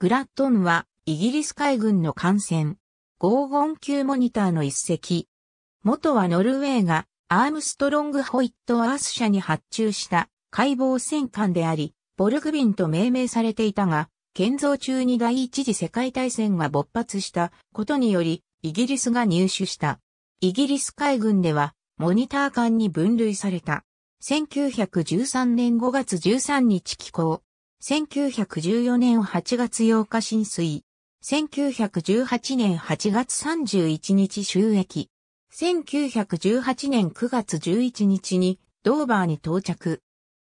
グラットンは、イギリス海軍の艦船、黄金級モニターの一隻。元はノルウェーが、アームストロング・ホイット・アース社に発注した解剖戦艦であり、ボルグビンと命名されていたが、建造中に第一次世界大戦が勃発したことにより、イギリスが入手した。イギリス海軍では、モニター艦に分類された。1913年5月13日寄港、1914年8月8日浸水。1918年8月31日収益。1918年9月11日にドーバーに到着。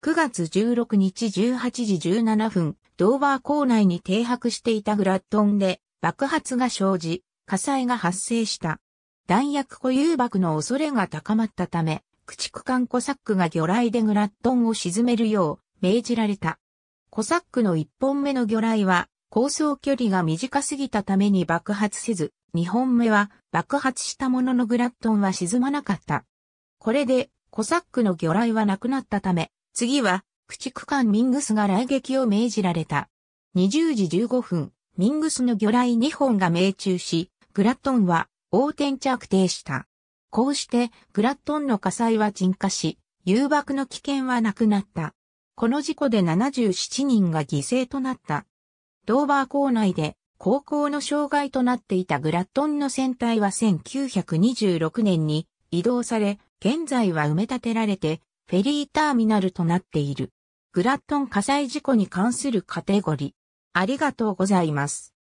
9月16日18時17分、ドーバー港内に停泊していたグラットンで爆発が生じ、火災が発生した。弾薬固有爆の恐れが高まったため、駆逐艦コサックが魚雷でグラットンを沈めるよう命じられた。コサックの1本目の魚雷は、構想距離が短すぎたために爆発せず、2本目は爆発したもののグラットンは沈まなかった。これで、コサックの魚雷はなくなったため、次は、駆逐艦ミングスが雷撃を命じられた。20時15分、ミングスの魚雷2本が命中し、グラットンは横転着底した。こうして、グラットンの火災は沈下し、誘爆の危険はなくなった。この事故で77人が犠牲となった。ドーバー港内で航行の障害となっていたグラットンの船体は1926年に移動され、現在は埋め立てられて、フェリーターミナルとなっている。グラットン火災事故に関するカテゴリー。ありがとうございます。